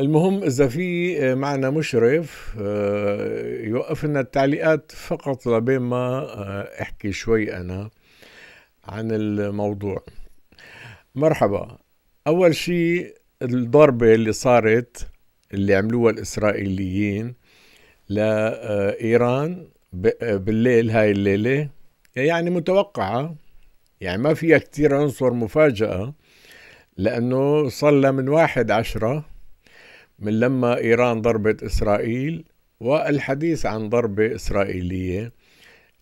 المهم اذا في معنا مشرف آه، يوقف لنا التعليقات فقط لبين ما آه، احكي شوي انا عن الموضوع مرحبا اول شيء الضربه اللي صارت اللي عملوها الاسرائيليين لايران آه، بالليل هاي الليله يعني متوقعة يعني ما فيها كتير عنصر مفاجأة لأنه صلى من واحد عشرة من لما إيران ضربت إسرائيل والحديث عن ضربة إسرائيلية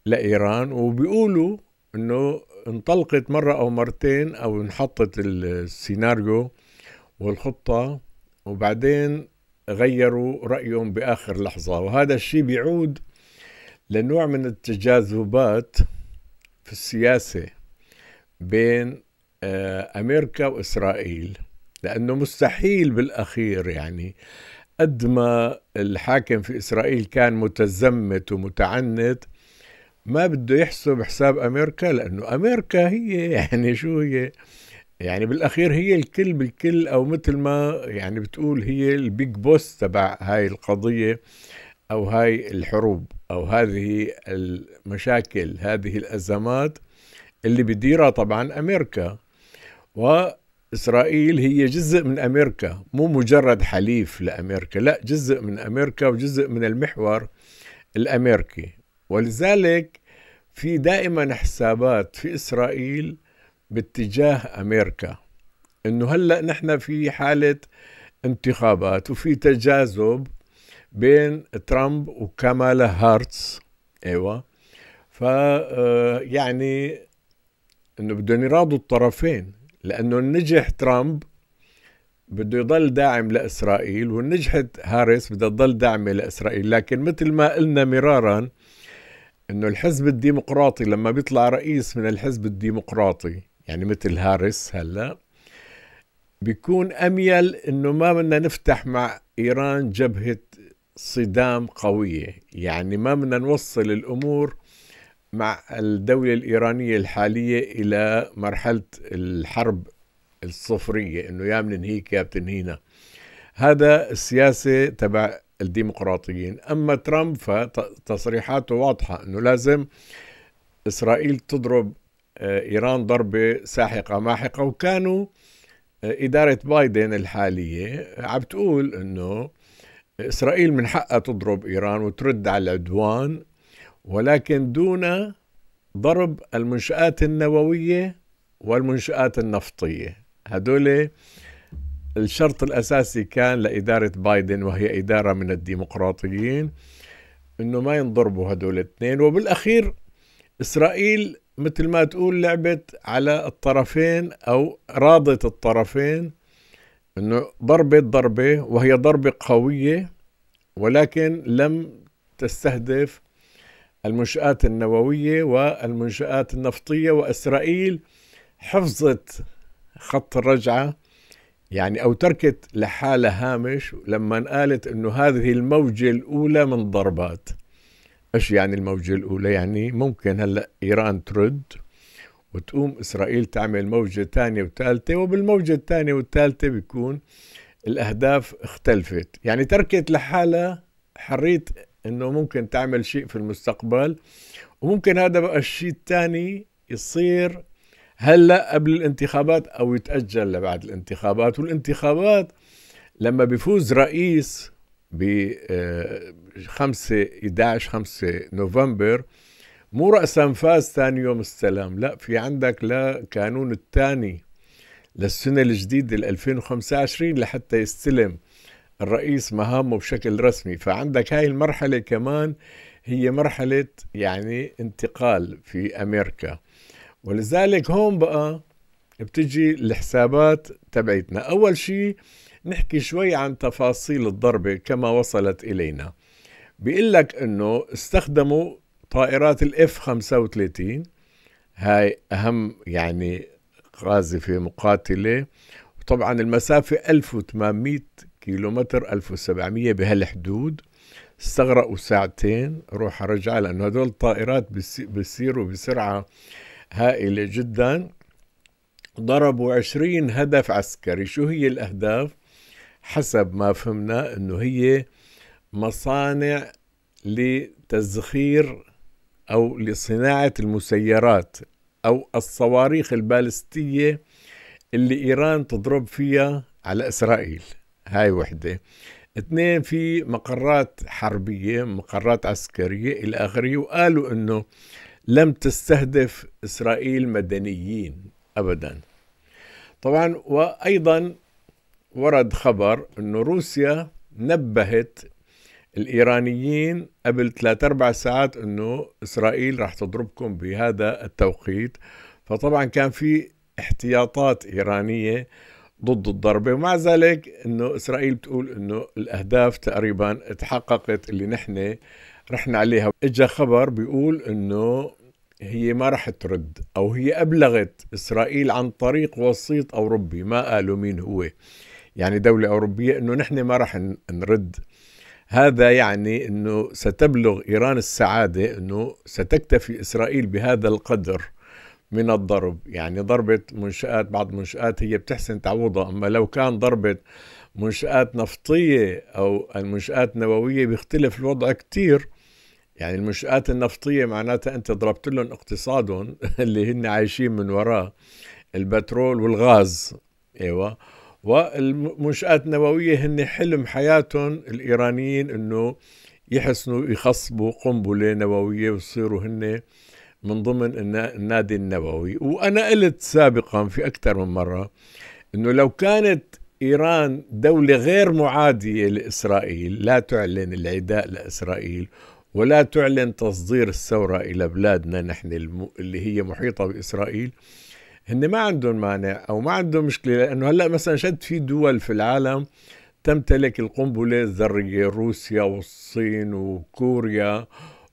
لإيران وبيقولوا أنه انطلقت مرة أو مرتين أو انحطت السيناريو والخطة وبعدين غيروا رأيهم بآخر لحظة وهذا الشيء بيعود لنوع من التجاذبات في السياسة بين آه، أمريكا وإسرائيل لأنه مستحيل بالأخير يعني قد ما الحاكم في إسرائيل كان متزمت ومتعنت ما بده يحسب حساب أمريكا لأنه أمريكا هي يعني شو هي يعني بالأخير هي الكل بالكل أو مثل ما يعني بتقول هي البيج بوس تبع هاي القضية او هاي الحروب او هذه المشاكل هذه الازمات اللي بديرها طبعا امريكا واسرائيل هي جزء من امريكا مو مجرد حليف لامريكا لا جزء من امريكا وجزء من المحور الامريكي ولذلك في دائما حسابات في اسرائيل باتجاه امريكا انه هلا نحن في حاله انتخابات وفي تجاذب بين ترامب وكامالا هارتس ايوه ف آه، يعني انه بدهم يراضوا الطرفين لانه نجح ترامب بده يضل داعم لاسرائيل ونجحت هاريس بدها تضل داعمه لاسرائيل لكن مثل ما قلنا مرارا انه الحزب الديمقراطي لما بيطلع رئيس من الحزب الديمقراطي يعني مثل هاريس هلا بيكون اميل انه ما بدنا نفتح مع ايران جبهه صدام قوية يعني ما بدنا نوصل الأمور مع الدولة الإيرانية الحالية إلى مرحلة الحرب الصفرية إنه يا بننهيك يا بتنهينا هذا السياسة تبع الديمقراطيين أما ترامب فتصريحاته واضحة أنه لازم إسرائيل تضرب آه، إيران ضربة ساحقة ماحقة وكانوا آه، إدارة بايدن الحالية عم تقول أنه إسرائيل من حقها تضرب إيران وترد على العدوان ولكن دون ضرب المنشآت النووية والمنشآت النفطية هدول الشرط الأساسي كان لإدارة بايدن وهي إدارة من الديمقراطيين انه ما ينضربوا هدول الاثنين وبالاخير اسرائيل مثل ما تقول لعبت على الطرفين او راضت الطرفين انه ضربت ضربه وهي ضربه قويه ولكن لم تستهدف المنشآت النووية والمنشآت النفطية وإسرائيل حفظت خط الرجعة يعني أو تركت لحالها هامش لما قالت أنه هذه الموجة الأولى من ضربات إيش يعني الموجة الأولى يعني ممكن هلأ إيران ترد وتقوم إسرائيل تعمل موجة ثانيه وثالثة وبالموجة الثانية والثالثة بيكون الأهداف اختلفت يعني تركت لحالها حرية أنه ممكن تعمل شيء في المستقبل وممكن هذا بقى الشيء الثاني يصير هلا قبل الانتخابات او يتاجل لبعد الانتخابات والانتخابات لما بيفوز رئيس ب 5 11 5 نوفمبر مو رأسا فاز ثاني يوم السلام لا في عندك لا كانون الثاني للسنة الجديدة 2025 لحتى يستلم الرئيس مهامه بشكل رسمي فعندك هاي المرحلة كمان هي مرحلة يعني انتقال في أمريكا ولذلك هون بقى بتجي الحسابات تبعتنا أول شيء نحكي شوي عن تفاصيل الضربة كما وصلت إلينا بيقول لك أنه استخدموا طائرات الاف 35 هاي اهم يعني قاذفه مقاتله وطبعا المسافه 1800 كيلومتر 1700 بهالحدود استغرقوا ساعتين روح رجع لانه هدول الطائرات بيصيروا بسرعه هائله جدا ضربوا 20 هدف عسكري شو هي الاهداف حسب ما فهمنا انه هي مصانع لتزخير أو لصناعة المسيرات أو الصواريخ البالستية اللي إيران تضرب فيها على إسرائيل هاي وحدة اثنين في مقرات حربية مقرات عسكرية إلى آخره وقالوا أنه لم تستهدف إسرائيل مدنيين أبدا طبعا وأيضا ورد خبر أنه روسيا نبهت الايرانيين قبل ثلاث اربع ساعات انه اسرائيل راح تضربكم بهذا التوقيت فطبعا كان في احتياطات ايرانيه ضد الضربه ومع ذلك انه اسرائيل بتقول انه الاهداف تقريبا تحققت اللي نحن رحنا عليها اجى خبر بيقول انه هي ما راح ترد او هي ابلغت اسرائيل عن طريق وسيط اوروبي ما قالوا مين هو يعني دولة أوروبية أنه نحن ما راح نرد هذا يعني انه ستبلغ ايران السعاده انه ستكتفي اسرائيل بهذا القدر من الضرب يعني ضربة منشآت بعض منشآت هي بتحسن تعوضها أما لو كان ضربة منشآت نفطية أو المنشآت نوويه بيختلف الوضع كتير يعني المنشآت النفطية معناتها أنت ضربت لهم اقتصادهم اللي هن عايشين من وراه البترول والغاز ايوه والمنشآت النووية هن حلم حياتهم الإيرانيين أنه يحسنوا يخصبوا قنبلة نووية ويصيروا هن من ضمن النادي النووي وأنا قلت سابقا في أكثر من مرة أنه لو كانت إيران دولة غير معادية لإسرائيل لا تعلن العداء لإسرائيل ولا تعلن تصدير الثورة إلى بلادنا نحن اللي هي محيطة بإسرائيل هن ما عندهم مانع او ما عندهم مشكله لانه هلا مثلا شد في دول في العالم تمتلك القنبله الذريه روسيا والصين وكوريا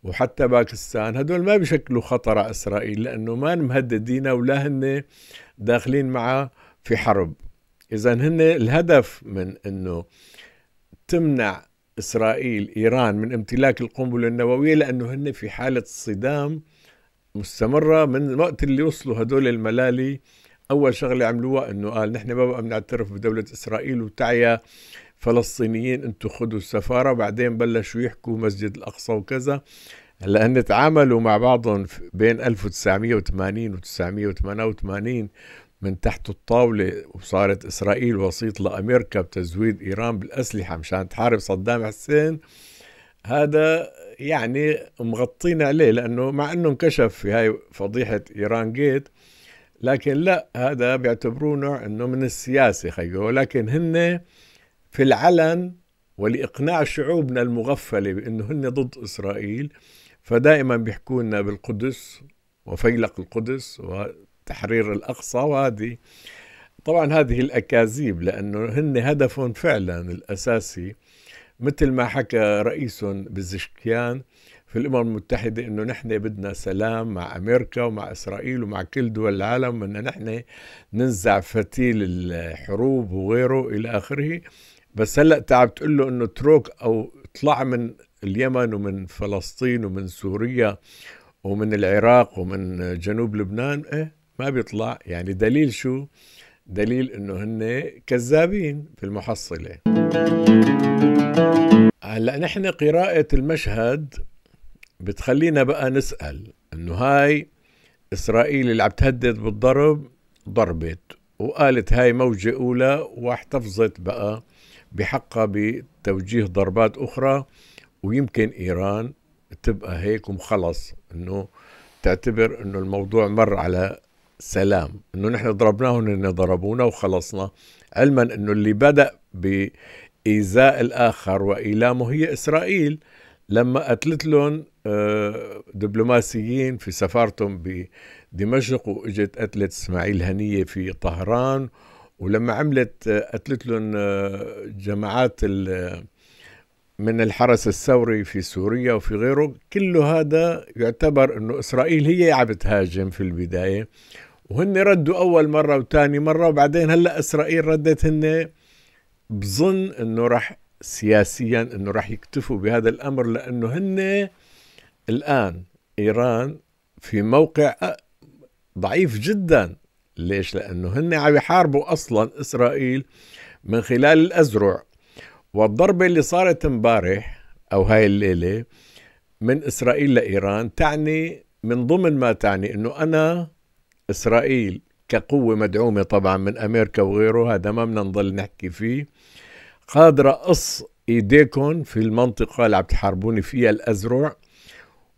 وحتى باكستان هدول ما بيشكلوا خطر على اسرائيل لانه ما مهددين ولا هن داخلين معها في حرب اذا هن الهدف من انه تمنع اسرائيل ايران من امتلاك القنبله النوويه لانه هن في حاله صدام مستمرة من وقت اللي وصلوا هدول الملالي أول شغلة عملوها إنه قال نحن ما بقى بنعترف بدولة إسرائيل وتعيا فلسطينيين أنتم خذوا السفارة بعدين بلشوا يحكوا مسجد الأقصى وكذا هلا هن تعاملوا مع بعضهم بين 1980 و 1988 من تحت الطاولة وصارت إسرائيل وسيط لأمريكا بتزويد إيران بالأسلحة مشان تحارب صدام حسين هذا يعني مغطين عليه لانه مع انه انكشف في هاي فضيحه ايران جيت لكن لا هذا بيعتبروه نوع انه من السياسه خيو ولكن هن في العلن ولاقناع شعوبنا المغفله بانه هن ضد اسرائيل فدائما بيحكوا لنا بالقدس وفيلق القدس وتحرير الاقصى وهذه طبعا هذه الاكاذيب لانه هن هدفهم فعلا الاساسي مثل ما حكى رئيسهم بزشكيان في الامم المتحده انه نحن بدنا سلام مع امريكا ومع اسرائيل ومع كل دول العالم بدنا نحن ننزع فتيل الحروب وغيره الى اخره بس هلا تعب تقول له انه اترك او اطلع من اليمن ومن فلسطين ومن سوريا ومن العراق ومن جنوب لبنان ايه ما بيطلع يعني دليل شو دليل انه هن كذابين في المحصله هلا نحن قراءة المشهد بتخلينا بقى نسأل انه هاي اسرائيل اللي عم تهدد بالضرب ضربت وقالت هاي موجة أولى واحتفظت بقى بحقها بتوجيه ضربات أخرى ويمكن إيران تبقى هيك ومخلص إنه تعتبر إنه الموضوع مر على سلام إنه نحن ضربناهم إن ضربونا وخلصنا علما إنه اللي بدأ بإيذاء الآخر وإيلامه هي إسرائيل لما قتلت لهم آه، دبلوماسيين في سفارتهم بدمشق واجت قتلت اسماعيل هنيه في طهران ولما عملت قتلت آه، لهم آه، جماعات من الحرس الثوري في سوريا وفي غيره كل هذا يعتبر انه اسرائيل هي عم تهاجم في البدايه وهن ردوا اول مره وثاني مره وبعدين هلا اسرائيل ردت هن بظن انه راح سياسيا انه راح يكتفوا بهذا الامر لانه هن الان ايران في موقع ضعيف جدا ليش لانه هن عم يحاربوا اصلا اسرائيل من خلال الازرع والضربه اللي صارت امبارح او هاي الليله من اسرائيل لايران تعني من ضمن ما تعني انه انا اسرائيل كقوه مدعومه طبعا من امريكا وغيره هذا ما بدنا نضل نحكي فيه قادرة أص إيديكم في المنطقة اللي عم تحاربوني فيها الأزرع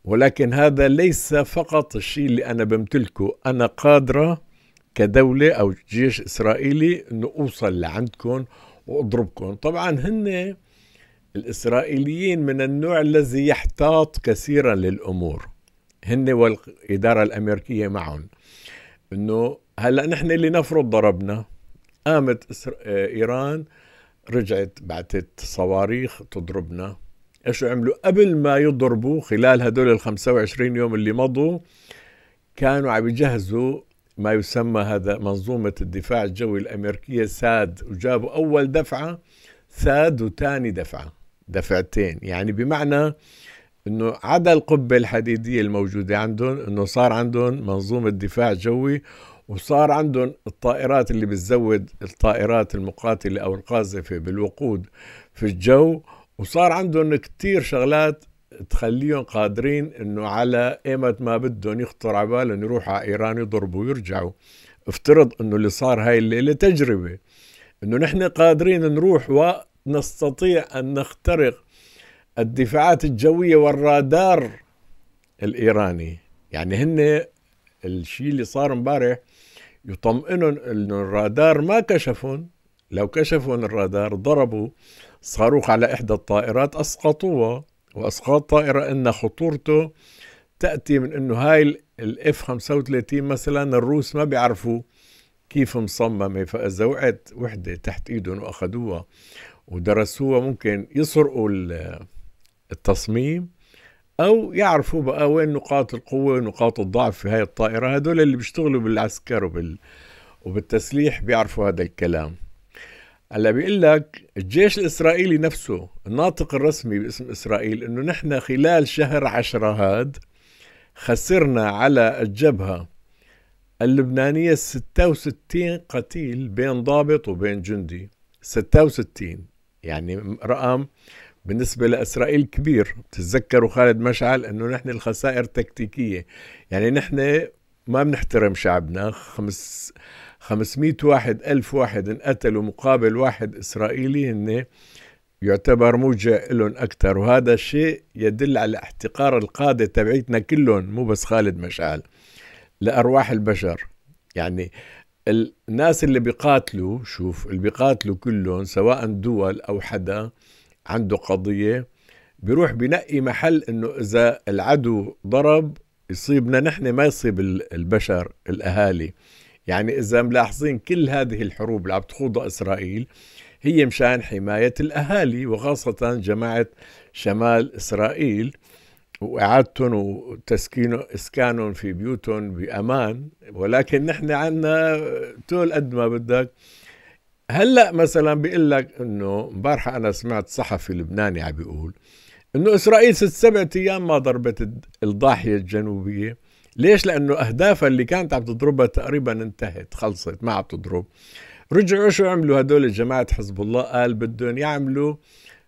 ولكن هذا ليس فقط الشيء اللي أنا بمتلكه أنا قادرة كدولة أو جيش إسرائيلي أنه أوصل لعندكم وأضربكم طبعا هن الإسرائيليين من النوع الذي يحتاط كثيرا للأمور هن والإدارة الأمريكية معهم أنه هلأ نحن اللي نفرض ضربنا قامت إسر... إيران رجعت بعتت صواريخ تضربنا ايش عملوا قبل ما يضربوا خلال هدول ال 25 يوم اللي مضوا كانوا عم يجهزوا ما يسمى هذا منظومة الدفاع الجوي الأمريكية ساد وجابوا أول دفعة ساد وثاني دفعة دفعتين يعني بمعنى انه عدا القبة الحديدية الموجودة عندهم انه صار عندهم منظومة دفاع جوي وصار عندهم الطائرات اللي بتزود الطائرات المقاتلة أو القاذفة بالوقود في الجو وصار عندهم كتير شغلات تخليهم قادرين انه على ايمت ما بدهم يخطر على بالهم يروحوا على ايران يضربوا ويرجعوا افترض انه اللي صار هاي الليله تجربه انه نحن قادرين نروح ونستطيع ان نخترق الدفاعات الجويه والرادار الايراني يعني هن الشيء اللي صار امبارح يطمئنهم أن الرادار ما كشفهم لو كشفوا الرادار ضربوا صاروخ على إحدى الطائرات أسقطوها وأسقاط طائرة أن خطورته تأتي من أنه هاي الاف 35 مثلا الروس ما بيعرفوا كيف مصممة فإذا وقعت وحدة تحت إيدهم وأخذوها ودرسوها ممكن يسرقوا التصميم أو يعرفوا بقى وين نقاط القوة ونقاط الضعف في هاي الطائرة هدول اللي بيشتغلوا بالعسكر وبال... وبالتسليح بيعرفوا هذا الكلام هلا بيقول لك الجيش الإسرائيلي نفسه الناطق الرسمي باسم إسرائيل إنه نحن خلال شهر عشرة هاد خسرنا على الجبهة اللبنانية 66 قتيل بين ضابط وبين جندي 66 يعني رقم بالنسبة لإسرائيل كبير بتتذكروا خالد مشعل أنه نحن الخسائر تكتيكية يعني نحن ما بنحترم شعبنا خمس 500 واحد ألف واحد انقتلوا مقابل واحد إسرائيلي هن يعتبر موجع لهم أكثر وهذا الشيء يدل على احتقار القادة تبعيتنا كلهم مو بس خالد مشعل لأرواح البشر يعني الناس اللي بيقاتلوا شوف اللي بيقاتلوا كلهم سواء دول أو حدا عنده قضية بيروح بنقي محل انه اذا العدو ضرب يصيبنا نحن ما يصيب البشر الاهالي يعني اذا ملاحظين كل هذه الحروب اللي عم تخوضها اسرائيل هي مشان حماية الاهالي وخاصة جماعة شمال اسرائيل واعادتهم وتسكينهم اسكانهم في بيوتهم بامان ولكن نحن عنا تول قد ما بدك هلا مثلا بيقول لك انه امبارحه انا سمعت صحفي لبناني عم بيقول انه اسرائيل ست سبعة ايام ما ضربت الضاحيه الجنوبيه ليش؟ لانه اهدافها اللي كانت عم تضربها تقريبا انتهت خلصت ما عم تضرب رجعوا شو عملوا هدول جماعه حزب الله قال بدهم يعملوا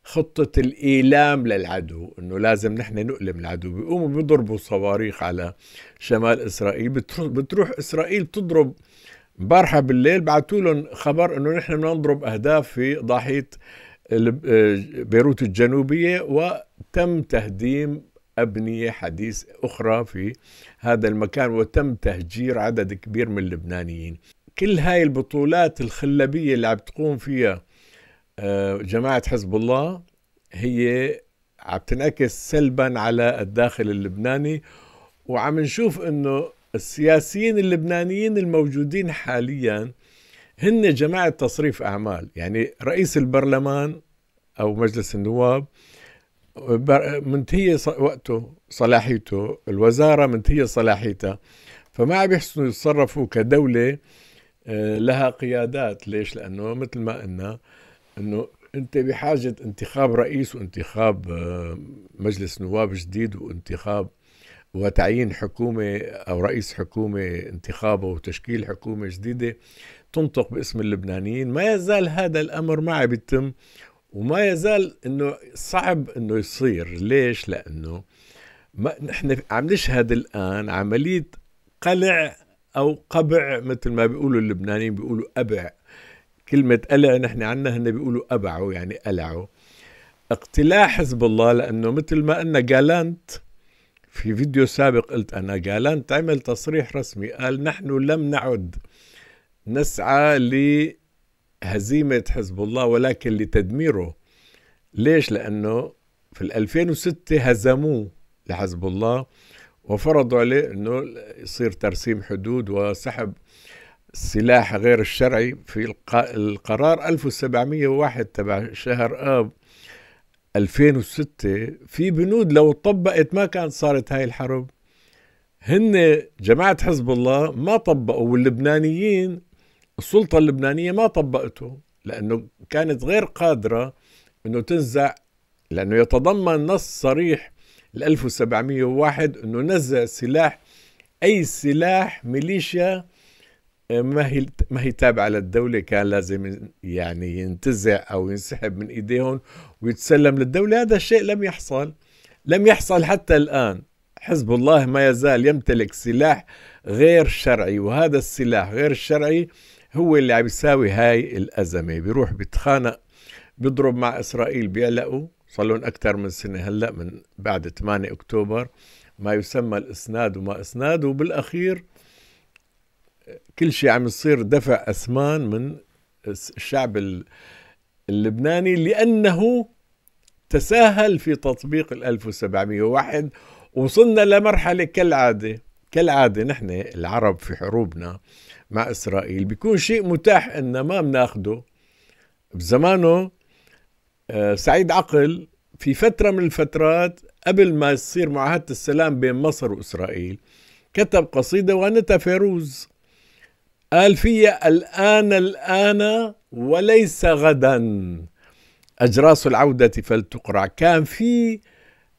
خطة الإيلام للعدو إنه لازم نحن نؤلم العدو بيقوموا بيضربوا صواريخ على شمال إسرائيل بتروح, إسرائيل تضرب امبارحة بالليل بعثوا لهم خبر انه نحن بدنا نضرب اهداف في ضاحية آه، بيروت الجنوبية وتم تهديم أبنية حديث أخرى في هذا المكان وتم تهجير عدد كبير من اللبنانيين كل هاي البطولات الخلابية اللي عم تقوم فيها آه، جماعة حزب الله هي عم تنعكس سلبا على الداخل اللبناني وعم نشوف انه السياسيين اللبنانيين الموجودين حاليا هن جماعة تصريف أعمال يعني رئيس البرلمان أو مجلس النواب منتهية وقته صلاحيته الوزارة منتهية صلاحيتها فما عم يحسنوا يتصرفوا كدولة آه، لها قيادات ليش لأنه مثل ما قلنا أنه أنت بحاجة انتخاب رئيس وانتخاب آه، مجلس نواب جديد وانتخاب وتعيين حكومة أو رئيس حكومة انتخابه وتشكيل حكومة جديدة تنطق باسم اللبنانيين ما يزال هذا الأمر معي بيتم وما يزال أنه صعب أنه يصير ليش؟ لأنه ما نحن عم نشهد الآن عملية قلع أو قبع مثل ما بيقولوا اللبنانيين بيقولوا أبع كلمة قلع نحن عنا هن بيقولوا أبعوا يعني قلعوا اقتلاع حزب الله لأنه مثل ما قلنا جالانت في فيديو سابق قلت أنا جالانت عمل تصريح رسمي قال نحن لم نعد نسعى لهزيمة حزب الله ولكن لتدميره ليش؟ لأنه في 2006 هزموه لحزب الله وفرضوا عليه أنه يصير ترسيم حدود وسحب السلاح غير الشرعي في القرار 1701 تبع شهر آب 2006 في بنود لو طبقت ما كانت صارت هاي الحرب هن جماعة حزب الله ما طبقوا واللبنانيين السلطة اللبنانية ما طبقته لأنه كانت غير قادرة أنه تنزع لأنه يتضمن نص صريح ال 1701 أنه نزع سلاح أي سلاح ميليشيا آه، ما هي ما هي تابعة للدولة كان لازم يعني ينتزع أو ينسحب من إيديهم ويتسلم للدولة هذا الشيء لم يحصل لم يحصل حتى الآن حزب الله ما يزال يمتلك سلاح غير شرعي وهذا السلاح غير الشرعي هو اللي عم يساوي هاي الأزمة بيروح بيتخانق بيضرب مع إسرائيل بيلقوا صار لهم أكثر من سنة هلأ من بعد 8 أكتوبر ما يسمى الإسناد وما إسناد وبالأخير كل شيء عم يصير دفع أسمان من الشعب اللبناني لأنه تساهل في تطبيق ال 1701 وصلنا لمرحلة كالعادة كالعادة نحن العرب في حروبنا مع إسرائيل بيكون شيء متاح إن ما بناخده بزمانه آه، سعيد عقل في فترة من الفترات قبل ما يصير معاهدة السلام بين مصر وإسرائيل كتب قصيدة وأنتها فيروز قال فيها الآن الآن وليس غدا أجراس العودة فلتقرع كان في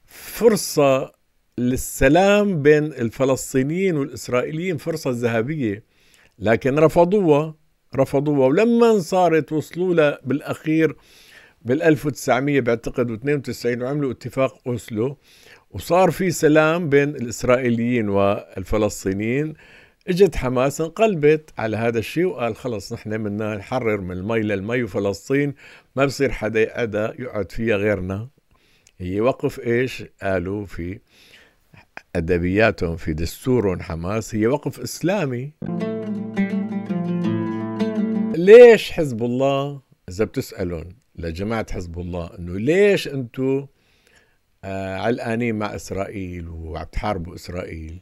فرصة للسلام بين الفلسطينيين والإسرائيليين فرصة ذهبية لكن رفضوها رفضوها ولما صارت وصلوا لها بالأخير بال 1900 بعتقد و92 وعملوا اتفاق أوسلو وصار في سلام بين الإسرائيليين والفلسطينيين اجت حماس انقلبت على هذا الشيء وقال خلص نحن بدنا نحرر من المي للمي وفلسطين ما بصير حدا يقعد يقعد فيها غيرنا هي وقف ايش قالوا في ادبياتهم في دستورهم حماس هي وقف اسلامي ليش حزب الله اذا بتسالهم لجماعه حزب الله انه ليش انتم آه علقانين مع اسرائيل وعم تحاربوا اسرائيل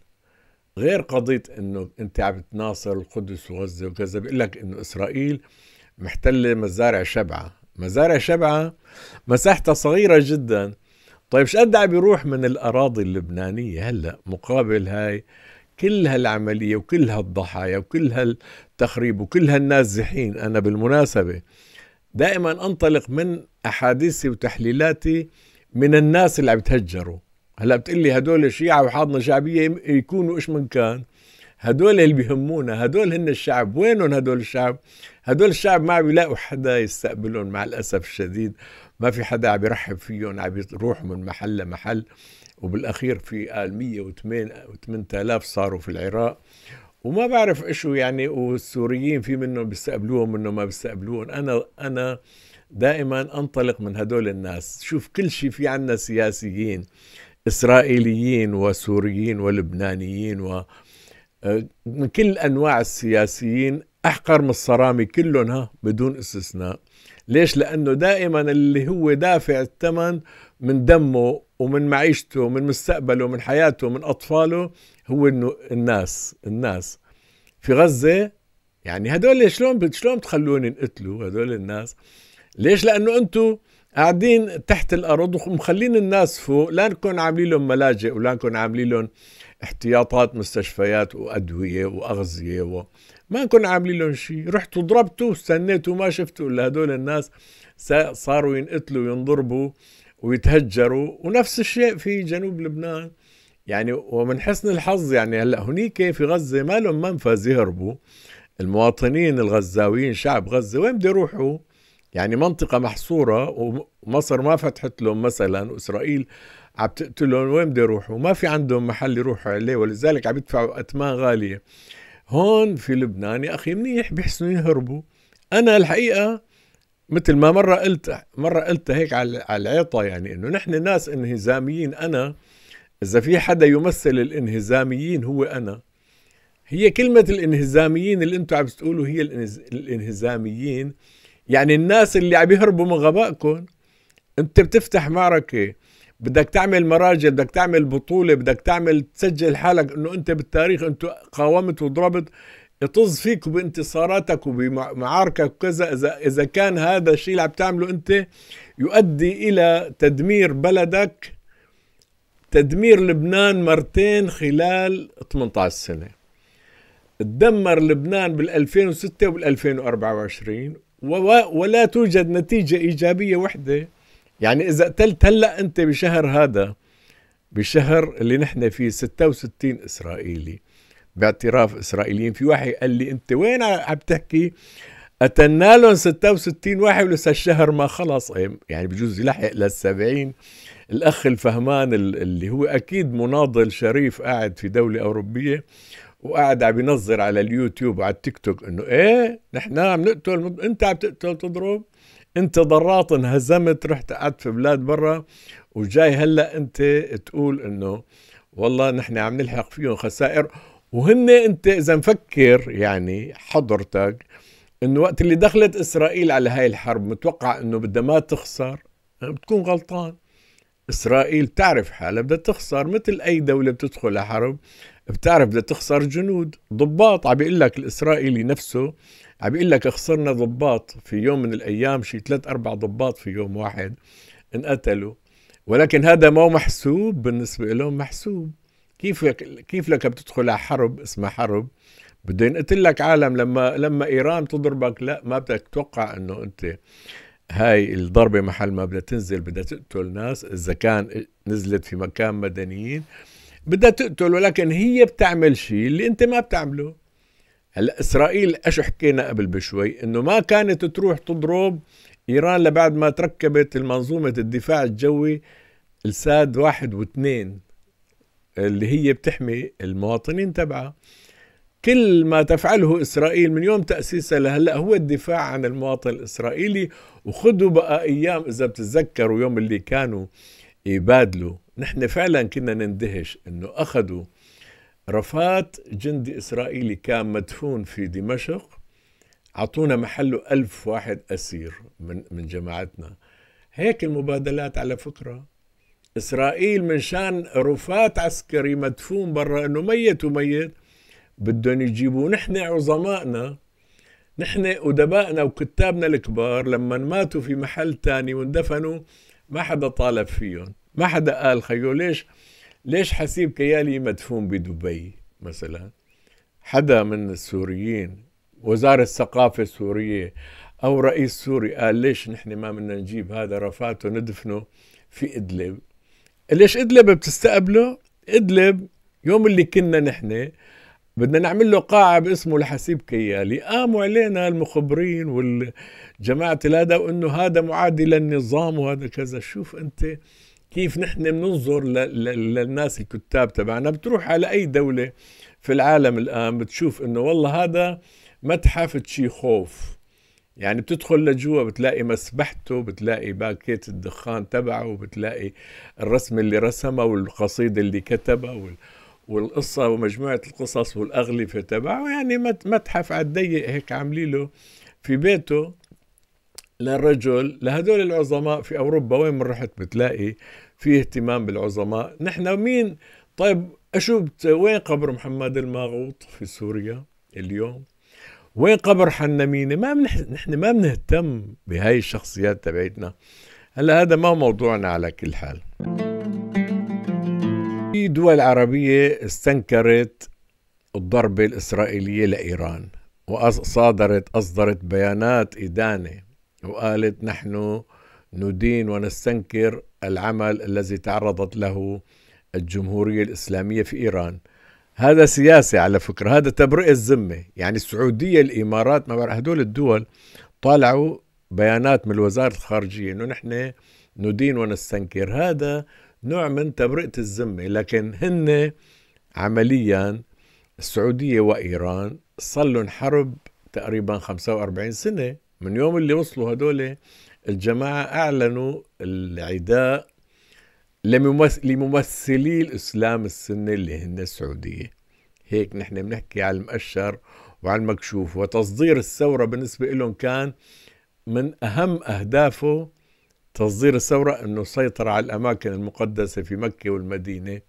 غير قضيه انه انت عم تناصر القدس وغزه وكذا بيقول لك انه اسرائيل محتله مزارع شبعه، مزارع شبعه مساحتها صغيره جدا طيب شقد عم بيروح من الاراضي اللبنانيه هلا مقابل هاي كل هالعملية وكل هالضحايا وكل هالتخريب وكل هالنازحين أنا بالمناسبة دائما أنطلق من أحاديثي وتحليلاتي من الناس اللي عم تهجروا هلا بتقول لي هدول شيعة وحاضنة شعبية يكونوا ايش من كان هدول اللي بيهمونا هدول هن الشعب وينهم هدول الشعب هدول الشعب ما بيلاقوا حدا يستقبلهم مع الأسف الشديد ما في حدا عم يرحب فيهم عم يروحوا من محل لمحل وبالأخير في قال 108000 صاروا في العراق وما بعرف ايشو يعني والسوريين في منهم بيستقبلوهم منهم ما بيستقبلوهم انا انا دائما انطلق من هدول الناس شوف كل شيء في عنا سياسيين إسرائيليين وسوريين ولبنانيين و من أه، كل أنواع السياسيين أحقر من الصرامي كلهم ها بدون استثناء ليش لأنه دائما اللي هو دافع الثمن من دمه ومن معيشته ومن مستقبله ومن حياته ومن أطفاله هو إنه الناس الناس في غزة يعني هدول شلون شلون بتخلوني نقتلوا هدول الناس ليش لأنه أنتم قاعدين تحت الارض ومخلين الناس فوق لا نكون عاملين لهم ملاجئ ولا نكون عاملين لهم احتياطات مستشفيات وادويه واغذيه و... ما نكون عاملين لهم شيء رحتوا ضربتوا استنيتوا وما شفتوا الا هدول الناس صاروا ينقتلوا وينضربوا ويتهجروا ونفس الشيء في جنوب لبنان يعني ومن حسن الحظ يعني هلا هنيك في غزه ما لهم منفذ يهربوا المواطنين الغزاويين شعب غزه وين بده يروحوا؟ يعني منطقة محصورة ومصر ما فتحت لهم مثلا وإسرائيل عم تقتلهم وين بده يروحوا ما في عندهم محل يروحوا عليه ولذلك عم يدفعوا أثمان غالية هون في لبنان يا أخي منيح بيحسنوا يهربوا أنا الحقيقة مثل ما مرة قلت مرة قلت هيك على العيطة يعني إنه نحن ناس انهزاميين أنا إذا في حدا يمثل الانهزاميين هو أنا هي كلمة الانهزاميين اللي أنتم عم تقولوا هي الانهزاميين يعني الناس اللي عم يهربوا من غبائكم انت بتفتح معركه بدك تعمل مراجع بدك تعمل بطوله بدك تعمل تسجل حالك انه انت بالتاريخ انت قاومت وضربت يطز فيك بانتصاراتك وبمعاركك وكذا اذا اذا كان هذا الشيء اللي عم تعمله انت يؤدي الى تدمير بلدك تدمير لبنان مرتين خلال 18 سنه تدمر لبنان بال 2006 وبال 2024 ولا توجد نتيجة إيجابية وحدة يعني إذا قتلت هلأ أنت بشهر هذا بشهر اللي نحن فيه 66 إسرائيلي باعتراف إسرائيليين في واحد قال لي أنت وين عم تحكي قتلنا لهم 66 واحد ولسه الشهر ما خلص إيه، يعني بجوز يلحق لل 70 الأخ الفهمان اللي هو أكيد مناضل شريف قاعد في دولة أوروبية وقاعد عم ينظر على اليوتيوب وعلى التيك توك انه ايه نحن عم نقتل انت عم تقتل تضرب انت ضراط انهزمت رحت قعدت في بلاد برا وجاي هلا انت تقول انه والله نحن عم نلحق فيهم خسائر وهن انت اذا مفكر يعني حضرتك انه وقت اللي دخلت اسرائيل على هاي الحرب متوقع انه بدها ما تخسر بتكون غلطان اسرائيل تعرف حالها بدها تخسر مثل اي دوله بتدخل لحرب بتعرف بدها تخسر جنود ضباط عم بيقول لك الاسرائيلي نفسه عم بيقول لك خسرنا ضباط في يوم من الايام شي ثلاث اربع ضباط في يوم واحد انقتلوا ولكن هذا ما محسوب بالنسبه لهم محسوب كيف لك كيف لك بتدخل على حرب اسمها حرب بده ينقتل لك عالم لما لما ايران تضربك لا ما بدك تتوقع انه انت هاي الضربه محل ما بدها تنزل بدها تقتل ناس اذا كان نزلت في مكان مدنيين بدها تقتله لكن هي بتعمل شيء اللي انت ما بتعمله هلا اسرائيل ايش حكينا قبل بشوي انه ما كانت تروح تضرب ايران لبعد ما تركبت المنظومه الدفاع الجوي الساد واحد واثنين اللي هي بتحمي المواطنين تبعها كل ما تفعله اسرائيل من يوم تاسيسها لهلا هو الدفاع عن المواطن الاسرائيلي وخذوا بقى ايام اذا بتتذكروا يوم اللي كانوا يبادلوا نحن فعلا كنا نندهش انه اخذوا رفات جندي اسرائيلي كان مدفون في دمشق اعطونا محله ألف واحد اسير من من جماعتنا هيك المبادلات على فكره اسرائيل من شان رفات عسكري مدفون برا انه ميت وميت بدهم يجيبوا نحن عظمائنا نحن ادبائنا وكتابنا الكبار لما ماتوا في محل تاني واندفنوا ما حدا طالب فيهم ما حدا قال خيو ليش ليش حسيب كيالي مدفون بدبي مثلا حدا من السوريين وزارة الثقافة السورية أو رئيس سوري قال ليش نحن ما بدنا نجيب هذا رفاته ندفنه في إدلب ليش إدلب بتستقبله إدلب يوم اللي كنا نحن بدنا نعمل له قاعة باسمه لحسيب كيالي قاموا علينا المخبرين والجماعة هذا وانه هذا معادي للنظام وهذا كذا شوف انت كيف نحن بننظر للناس الكتاب تبعنا بتروح على اي دوله في العالم الان بتشوف انه والله هذا متحف تشي خوف يعني بتدخل لجوا بتلاقي مسبحته بتلاقي باكيت الدخان تبعه بتلاقي الرسم اللي رسمه والقصيدة اللي كتبها وال... والقصة ومجموعة القصص والأغلفة تبعه يعني متحف على الضيق هيك له في بيته للرجل لهدول العظماء في أوروبا وين ما رحت بتلاقي في اهتمام بالعظماء نحن مين طيب أشو بت... وين قبر محمد الماغوط في سوريا اليوم وين قبر حنمينة ما منح... نحن ما بنهتم بهاي الشخصيات تبعتنا هلا هذا ما موضوعنا على كل حال في دول عربية استنكرت الضربة الإسرائيلية لإيران وصادرت أصدرت بيانات إدانة وقالت نحن ندين ونستنكر العمل الذي تعرضت له الجمهورية الإسلامية في إيران هذا سياسي على فكرة هذا تبرئة الذمة يعني السعودية الإمارات ما بعرف هدول الدول طالعوا بيانات من وزارة الخارجية أنه نحن ندين ونستنكر هذا نوع من تبرئة الذمة لكن هن عمليا السعودية وإيران صار لهم حرب تقريبا 45 سنة من يوم اللي وصلوا هدول الجماعة أعلنوا العداء لممثلي الإسلام السني اللي هن السعودية هيك نحن بنحكي على المؤشر وعلى المكشوف وتصدير الثورة بالنسبة لهم كان من أهم أهدافه تصدير الثورة أنه سيطر على الأماكن المقدسة في مكة والمدينة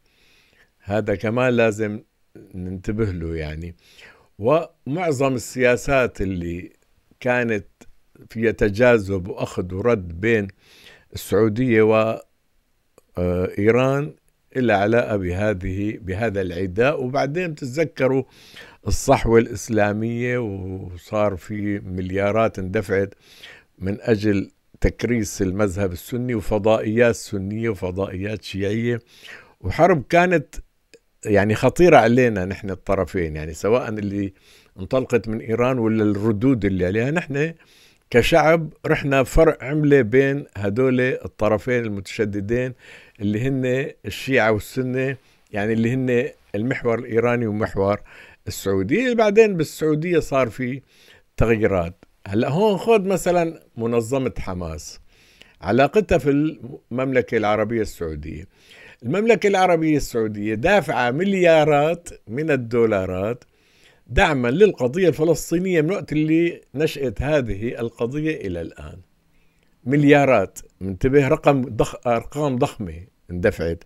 هذا كمان لازم ننتبه له يعني ومعظم السياسات اللي كانت في تجاذب واخذ ورد بين السعوديه وايران آه، إلا علاقة بهذه بهذا العداء وبعدين تتذكروا الصحوة الإسلامية وصار في مليارات اندفعت من أجل تكريس المذهب السني وفضائيات سنية وفضائيات شيعية وحرب كانت يعني خطيرة علينا نحن الطرفين يعني سواء اللي انطلقت من إيران ولا الردود اللي عليها نحن كشعب رحنا فرق عملة بين هدول الطرفين المتشددين اللي هن الشيعة والسنة يعني اللي هن المحور الإيراني ومحور السعودية بعدين بالسعودية صار في تغييرات هلا هون خذ مثلا منظمة حماس علاقتها في المملكة العربية السعودية المملكة العربية السعودية دافعة مليارات من الدولارات دعما للقضية الفلسطينية من وقت اللي نشأت هذه القضية إلى الآن مليارات منتبه رقم ضخ... أرقام ضخمة اندفعت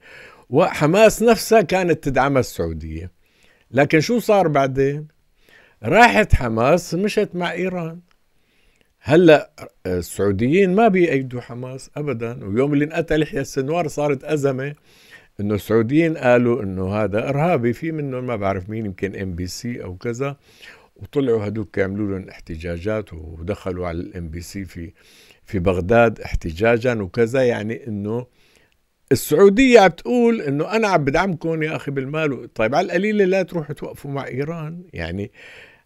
وحماس نفسها كانت تدعمها السعودية لكن شو صار بعدين راحت حماس مشت مع إيران هلا آه، السعوديين ما بيأيدوا حماس ابدا ويوم اللي انقتل يحيى السنوار صارت ازمه انه السعوديين قالوا انه هذا ارهابي في منهم ما بعرف مين يمكن ام بي سي او كذا وطلعوا هدوك يعملوا لهم احتجاجات ودخلوا على الام بي سي في في بغداد احتجاجا وكذا يعني انه السعودية عم تقول انه انا عم بدعمكم يا اخي بالمال طيب على القليلة لا تروحوا توقفوا مع ايران يعني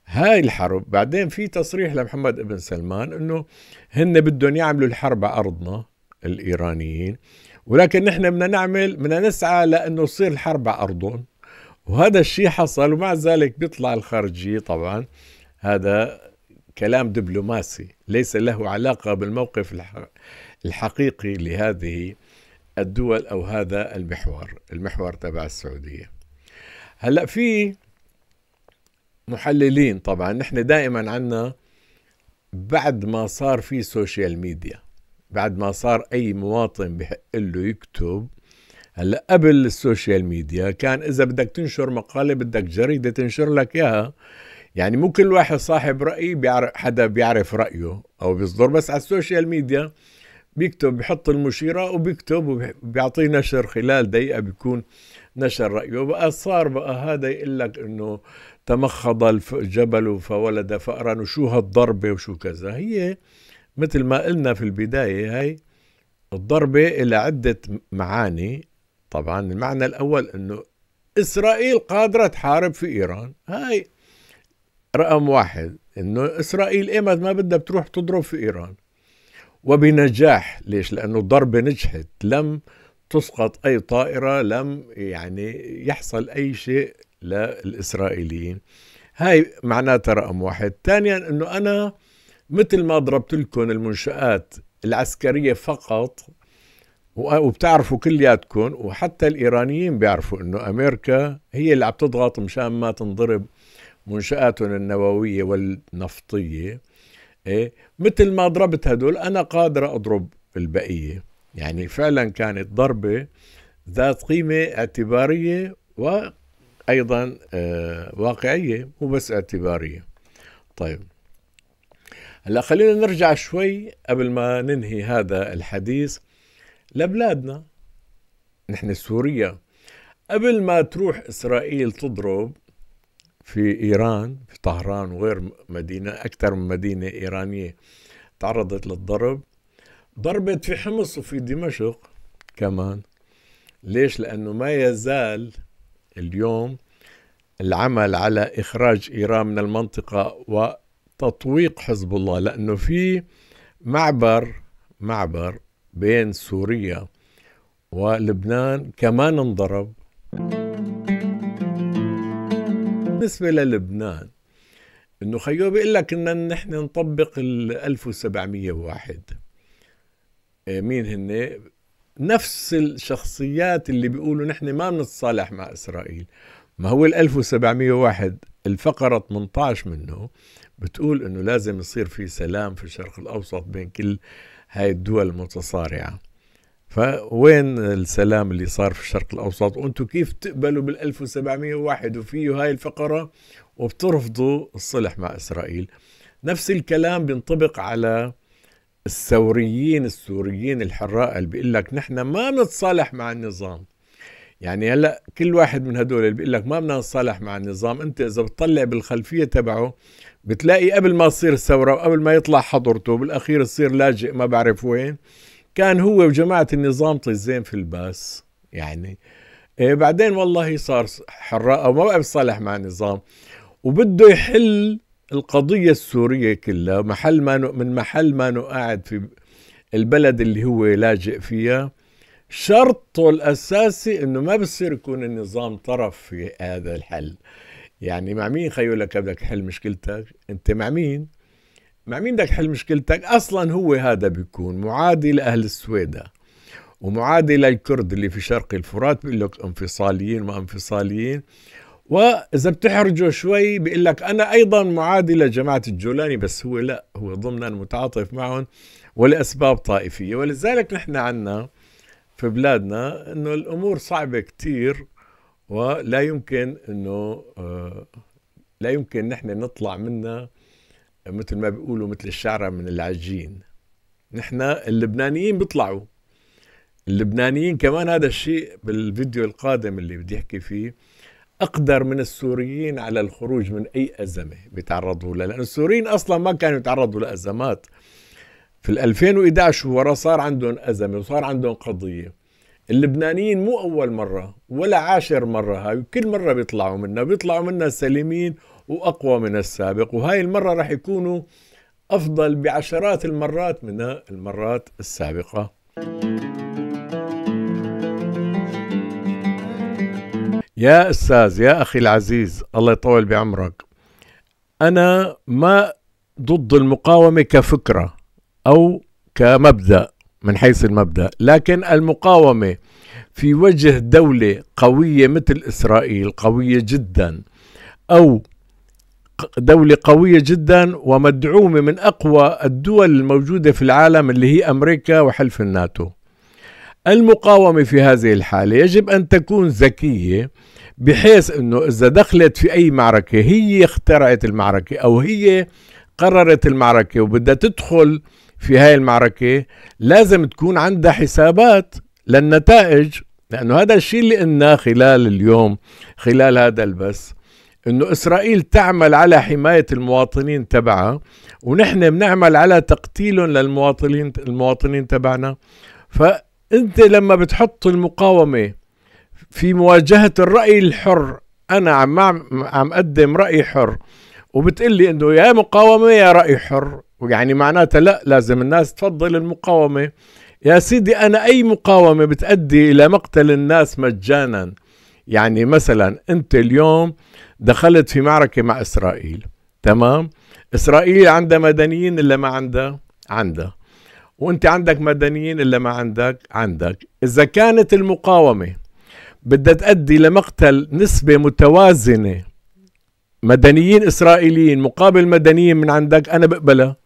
هاي الحرب بعدين في تصريح لمحمد ابن سلمان انه هن بدهم يعملوا الحرب على ارضنا الايرانيين ولكن نحن بدنا نعمل بدنا نسعى لانه تصير الحرب على ارضهم وهذا الشيء حصل ومع ذلك بيطلع الخارجيه طبعا هذا كلام دبلوماسي ليس له علاقه بالموقف الحقيقي لهذه الدول او هذا المحور المحور تبع السعوديه هلا في محللين طبعا نحن دائما عندنا بعد ما صار في سوشيال ميديا بعد ما صار اي مواطن بحق له يكتب هلا قبل السوشيال ميديا كان اذا بدك تنشر مقاله بدك جريده تنشر لك اياها يعني مو كل واحد صاحب راي بيعرف حدا بيعرف رايه او بيصدر بس على السوشيال ميديا بيكتب بحط المشيره وبيكتب وبيعطيه نشر خلال دقيقه بيكون نشر رايه بقى صار بقى هذا يقول لك انه تمخض الجبل فولد فأرا وشو هالضربه وشو كذا هي مثل ما قلنا في البداية هاي الضربة إلى عدة معاني طبعا المعنى الأول أنه إسرائيل قادرة تحارب في إيران هاي رقم واحد أنه إسرائيل إيمت ما بدها بتروح تضرب في إيران وبنجاح ليش لأنه الضربة نجحت لم تسقط أي طائرة لم يعني يحصل أي شيء للإسرائيليين هاي معناتها رقم واحد ثانيا أنه أنا مثل ما ضربت لكم المنشآت العسكرية فقط وبتعرفوا كلياتكم وحتى الإيرانيين بيعرفوا أنه أمريكا هي اللي عم تضغط مشان ما تنضرب منشآتهم النووية والنفطية إيه؟ مثل ما ضربت هدول أنا قادر أضرب البقية يعني فعلا كانت ضربة ذات قيمة اعتبارية وأيضا آه واقعية مو بس اعتبارية طيب هلا خلينا نرجع شوي قبل ما ننهي هذا الحديث لبلادنا نحن سوريا قبل ما تروح اسرائيل تضرب في ايران في طهران وغير مدينه اكثر من مدينه ايرانيه تعرضت للضرب ضربت في حمص وفي دمشق كمان ليش لانه ما يزال اليوم العمل على اخراج ايران من المنطقه و تطويق حزب الله لأنه في معبر معبر بين سوريا ولبنان كمان انضرب بالنسبة للبنان انه خيو بيقول لك ان نحن نطبق ال 1701 إيه، مين هن نفس الشخصيات اللي بيقولوا نحن ما بنتصالح مع اسرائيل ما هو ال 1701 الفقرة 18 منه بتقول انه لازم يصير في سلام في الشرق الاوسط بين كل هاي الدول المتصارعه فوين السلام اللي صار في الشرق الاوسط وانتم كيف تقبلوا بال 1701 وفيه هاي الفقره وبترفضوا الصلح مع اسرائيل نفس الكلام بينطبق على الثوريين السوريين الحراء اللي بيقول لك نحن ما نتصالح مع النظام يعني هلا كل واحد من هدول اللي بيقول لك ما بدنا نصالح مع النظام انت اذا بتطلع بالخلفيه تبعه بتلاقي قبل ما تصير الثوره وقبل ما يطلع حضرته بالاخير تصير لاجئ ما بعرف وين كان هو وجماعه النظام طزين في الباس يعني إيه بعدين والله صار حراء وما بقى بيصالح مع النظام وبده يحل القضية السورية كلها محل ما من محل ما قاعد في البلد اللي هو لاجئ فيها شرطه الأساسي أنه ما بصير يكون النظام طرف في هذا الحل يعني مع مين خيو لك بدك تحل مشكلتك أنت مع مين مع مين بدك تحل مشكلتك أصلا هو هذا بيكون معادي لأهل السويدة ومعادي للكرد اللي في شرق الفرات بيقول لك انفصاليين ما انفصاليين واذا بتحرجه شوي بيقول لك انا ايضا معادي لجماعه الجولاني بس هو لا هو ضمنا متعاطف معهم ولاسباب طائفيه ولذلك نحن عندنا في بلادنا انه الامور صعبه كثير ولا يمكن انه آه، لا يمكن نحن نطلع منها مثل ما بيقولوا مثل الشعرة من العجين نحن اللبنانيين بيطلعوا اللبنانيين كمان هذا الشيء بالفيديو القادم اللي بدي احكي فيه اقدر من السوريين على الخروج من اي ازمه بيتعرضوا لها لانه السوريين اصلا ما كانوا يتعرضوا لازمات في 2011 ورا صار عندهم أزمة وصار عندهم قضية اللبنانيين مو أول مرة ولا عاشر مرة هاي كل مرة بيطلعوا منها بيطلعوا منها سليمين وأقوى من السابق وهاي المرة راح يكونوا أفضل بعشرات المرات من المرات السابقة يا أستاذ يا أخي العزيز الله يطول بعمرك أنا ما ضد المقاومة كفكرة أو كمبدأ من حيث المبدأ لكن المقاومة في وجه دولة قوية مثل إسرائيل قوية جدا أو دولة قوية جدا ومدعومة من أقوى الدول الموجودة في العالم اللي هي أمريكا وحلف الناتو المقاومة في هذه الحالة يجب أن تكون ذكية بحيث أنه إذا دخلت في أي معركة هي اخترعت المعركة أو هي قررت المعركة وبدها تدخل في هاي المعركة لازم تكون عندها حسابات للنتائج لأنه هذا الشيء اللي قلناه خلال اليوم خلال هذا البث انه اسرائيل تعمل على حمايه المواطنين تبعها ونحن بنعمل على تقتيلهم للمواطنين المواطنين تبعنا فانت لما بتحط المقاومه في مواجهه الراي الحر انا عم عم اقدم راي حر وبتقلي انه يا مقاومه يا راي حر ويعني معناتها لا لازم الناس تفضل المقاومة يا سيدي أنا أي مقاومة بتأدي إلى مقتل الناس مجانا يعني مثلا أنت اليوم دخلت في معركة مع إسرائيل تمام إسرائيل عندها مدنيين إلا ما عندها عندها وانت عندك مدنيين الا ما عندك عندك اذا كانت المقاومه بدها تؤدي لمقتل نسبه متوازنه مدنيين اسرائيليين مقابل مدنيين من عندك انا بقبلها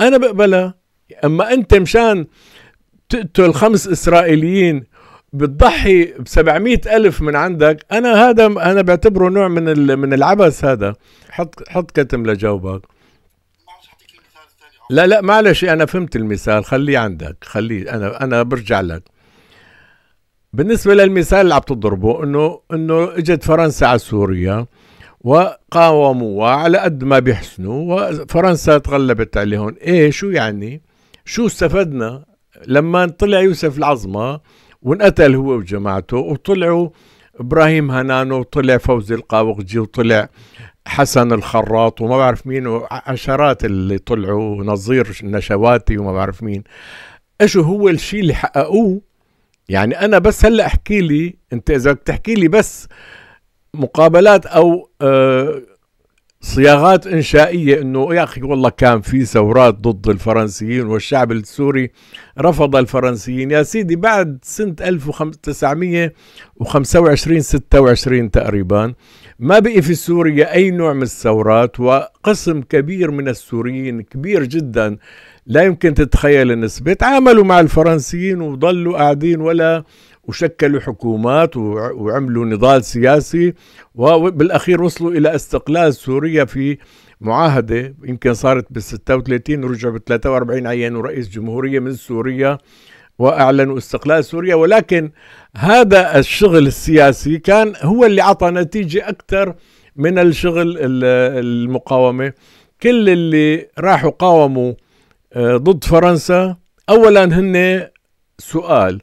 انا بقبلها اما انت مشان تقتل خمس اسرائيليين بتضحي ب 700 ألف من عندك أنا هذا أنا بعتبره نوع من من العبث هذا حط حط كتم لجاوبك لا لا معلش أنا فهمت المثال خليه عندك خليه أنا أنا برجع لك بالنسبة للمثال اللي عم تضربه إنه إنه إجت فرنسا على سوريا وقاوموها على قد ما بيحسنوا وفرنسا تغلبت عليهم ايه شو يعني شو استفدنا لما طلع يوسف العظمة وانقتل هو وجماعته وطلعوا ابراهيم هنانو وطلع فوزي القاوقجي وطلع حسن الخراط وما بعرف مين وعشرات اللي طلعوا نظير النشواتي وما بعرف مين ايش هو الشيء اللي حققوه يعني انا بس هلا احكي لي انت اذا بتحكي لي بس مقابلات او آه، صياغات انشائيه انه يا اخي والله كان في ثورات ضد الفرنسيين والشعب السوري رفض الفرنسيين يا سيدي بعد سنه 1925 26 تقريبا ما بقي في سوريا اي نوع من الثورات وقسم كبير من السوريين كبير جدا لا يمكن تتخيل النسبه تعاملوا مع الفرنسيين وظلوا قاعدين ولا وشكلوا حكومات وعملوا نضال سياسي وبالاخير وصلوا الى استقلال سوريا في معاهده يمكن صارت بال 36 ورجعوا بال 43 عينوا رئيس جمهوريه من سوريا واعلنوا استقلال سوريا ولكن هذا الشغل السياسي كان هو اللي اعطى نتيجه اكثر من الشغل المقاومه كل اللي راحوا قاوموا آه، ضد فرنسا اولا هن سؤال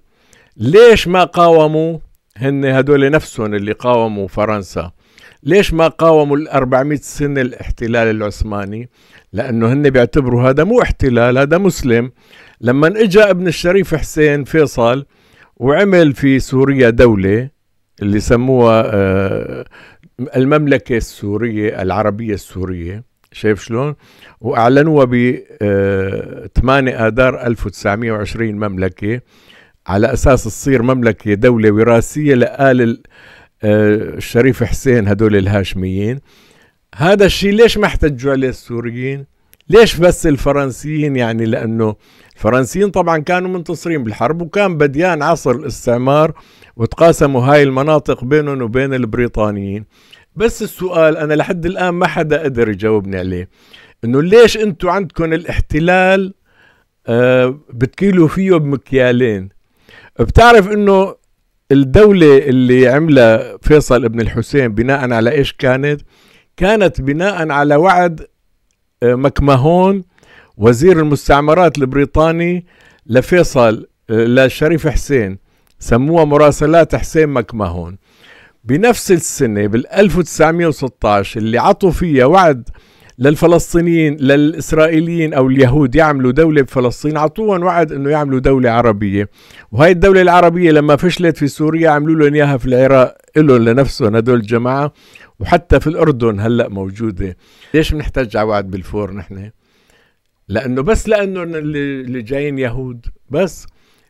ليش ما قاوموا هن هدول نفسهم اللي قاوموا فرنسا ليش ما قاوموا ال 400 سنة الاحتلال العثماني لأنه هن بيعتبروا هذا مو احتلال هذا مسلم لما اجى ابن الشريف حسين فيصل وعمل في سوريا دولة اللي سموها آه، المملكة السورية العربية السورية شايف شلون وأعلنوها ب 8 آه، آذار 1920 مملكة على أساس تصير مملكة دولة وراثية لآل آه، الشريف حسين هدول الهاشميين هذا الشيء ليش ما احتجوا عليه السوريين ليش بس الفرنسيين يعني لأنه الفرنسيين طبعا كانوا منتصرين بالحرب وكان بديان عصر الاستعمار وتقاسموا هاي المناطق بينهم وبين البريطانيين بس السؤال أنا لحد الآن ما حدا قدر يجاوبني عليه انه ليش انتم عندكم الاحتلال آه بتكيلوا فيه بمكيالين بتعرف انه الدولة اللي عملها فيصل ابن الحسين بناء على ايش كانت؟ كانت بناء على وعد آه، مكمهون وزير المستعمرات البريطاني لفيصل آه، لشريف حسين سموها مراسلات حسين مكمهون بنفس السنة بال 1916 اللي عطوا فيها وعد للفلسطينيين للإسرائيليين أو اليهود يعملوا دولة بفلسطين عطوهم وعد أنه يعملوا دولة عربية وهي الدولة العربية لما فشلت في سوريا عملوا لهم إياها في العراق إلهم لنفسهم هدول الجماعة وحتى في الأردن هلأ موجودة ليش بنحتاج على وعد بالفور نحن؟ لأنه بس لأنه اللي جايين يهود بس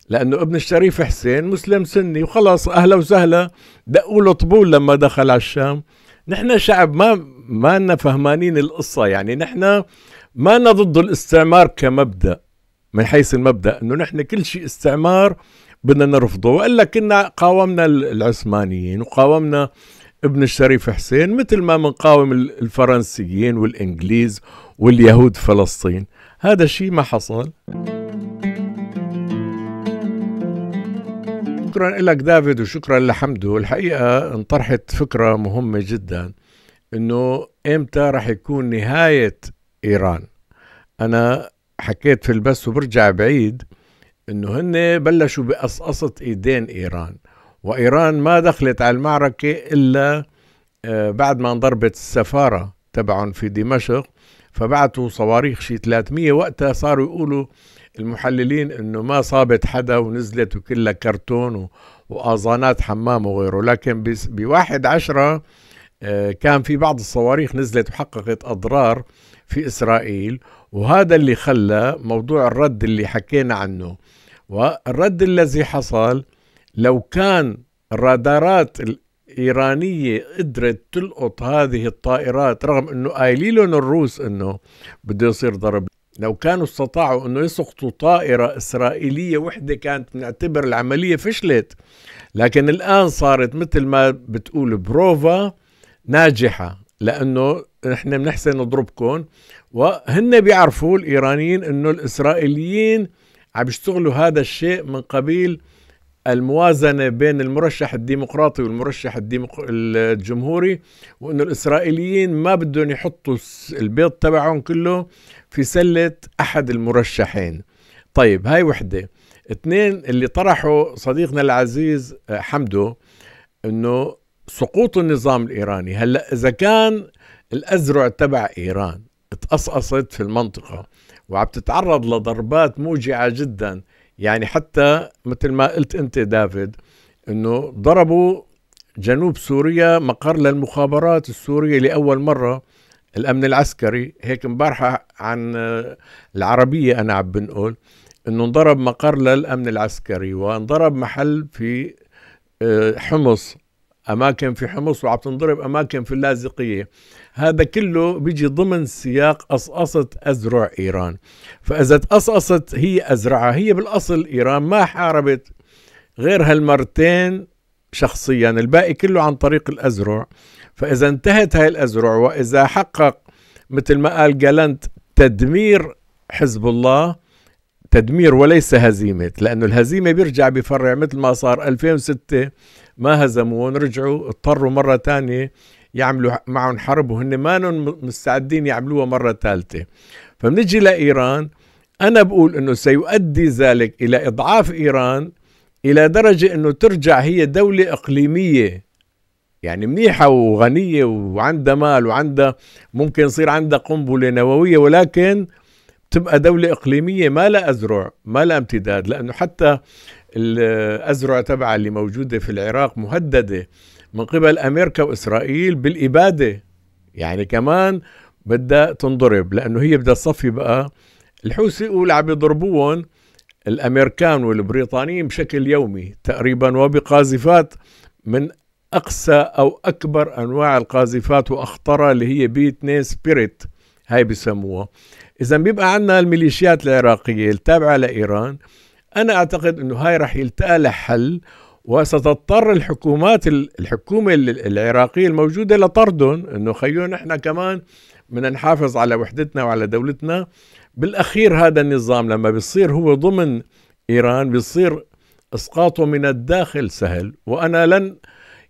لانه ابن الشريف حسين مسلم سني وخلص اهلا وسهلا دقوا له طبول لما دخل على الشام نحن شعب ما ما لنا فهمانين القصه يعني نحن ما لنا ضد الاستعمار كمبدا من حيث المبدا انه نحن كل شيء استعمار بدنا نرفضه والا كنا قاومنا العثمانيين وقاومنا ابن الشريف حسين مثل ما بنقاوم الفرنسيين والانجليز واليهود فلسطين هذا الشيء ما حصل شكرا لك دافيد وشكرا لحمدو الحقيقة انطرحت فكرة مهمة جدا انه امتى رح يكون نهاية ايران انا حكيت في البث وبرجع بعيد انه هن بلشوا بقصقصة ايدين ايران وايران ما دخلت على المعركة الا آه، بعد ما انضربت السفارة تبعهم في دمشق فبعتوا صواريخ شي 300 وقتها صاروا يقولوا المحللين انه ما صابت حدا ونزلت وكلها كرتون واظانات حمام وغيره لكن بواحد عشرة آه، كان في بعض الصواريخ نزلت وحققت أضرار في إسرائيل وهذا اللي خلى موضوع الرد اللي حكينا عنه والرد الذي حصل لو كان الرادارات إيرانية قدرت تلقط هذه الطائرات رغم أنه قايلين الروس أنه بده يصير ضرب لو كانوا استطاعوا انه يسقطوا طائره اسرائيليه وحده كانت بنعتبر العمليه فشلت لكن الان صارت مثل ما بتقول بروفا ناجحه لانه نحن بنحسن نضربكم وهن بيعرفوا الايرانيين انه الاسرائيليين عم يشتغلوا هذا الشيء من قبيل الموازنة بين المرشح الديمقراطي والمرشح الديمق... الجمهوري وأن الإسرائيليين ما بدهم يحطوا البيض تبعهم كله في سلة أحد المرشحين طيب هاي وحدة اثنين اللي طرحوا صديقنا العزيز آه، حمدو انه سقوط النظام الايراني هلا اذا كان الازرع تبع ايران اتقصقصت في المنطقه وعم تتعرض لضربات موجعه جدا يعني حتى مثل ما قلت انت دافيد انه ضربوا جنوب سوريا مقر للمخابرات السوريه لاول مره الامن العسكري هيك امبارحه عن آه، العربيه انا عم بنقول انه انضرب مقر للامن العسكري وانضرب محل في آه، حمص اماكن في حمص وعم تنضرب اماكن في اللاذقيه هذا كله بيجي ضمن سياق قصقصه ازرع ايران فاذا تقصقصت هي ازرعها هي بالاصل ايران ما حاربت غير هالمرتين شخصيا الباقي كله عن طريق الازرع فإذا انتهت هاي الأذرع وإذا حقق مثل ما قال جالنت تدمير حزب الله تدمير وليس هزيمة لأنه الهزيمة بيرجع بيفرع مثل ما صار 2006 ما هزمون رجعوا اضطروا مرة تانية يعملوا معهم حرب وهن ما مستعدين يعملوها مرة ثالثة فمنجي لإيران أنا بقول أنه سيؤدي ذلك إلى إضعاف إيران إلى درجة أنه ترجع هي دولة إقليمية يعني منيحة وغنية وعندها مال وعندها ممكن يصير عندها قنبلة نووية ولكن تبقى دولة إقليمية ما لا أزرع ما لا امتداد لأنه حتى الأزرع تبع اللي موجودة في العراق مهددة من قبل أمريكا وإسرائيل بالإبادة يعني كمان بدها تنضرب لأنه هي بدها تصفي بقى الحوثي يقول عم يضربوهم الأمريكان والبريطانيين بشكل يومي تقريبا وبقاذفات من اقسى او اكبر انواع القاذفات واخطرها اللي هي بي 2 سبيريت هاي بسموها اذا بيبقى عندنا الميليشيات العراقيه التابعه لايران انا اعتقد انه هاي رح يلتقى لها حل وستضطر الحكومات الحكومه العراقيه الموجوده لطردهم انه خيو نحن كمان بدنا نحافظ على وحدتنا وعلى دولتنا بالاخير هذا النظام لما بيصير هو ضمن ايران بيصير اسقاطه من الداخل سهل وانا لن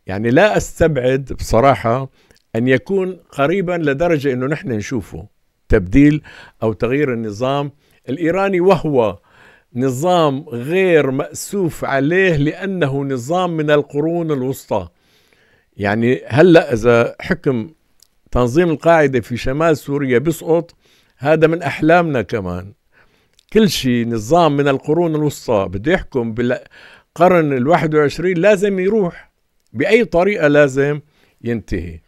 يعني لا استبعد بصراحه ان يكون قريبا لدرجه انه نحن نشوفه تبديل او تغيير النظام الايراني وهو نظام غير مأسوف عليه لأنه نظام من القرون الوسطى يعني هلأ إذا حكم تنظيم القاعدة في شمال سوريا بيسقط هذا من أحلامنا كمان كل شيء نظام من القرون الوسطى بده يحكم بالقرن الواحد وعشرين لازم يروح باي طريقه لازم ينتهي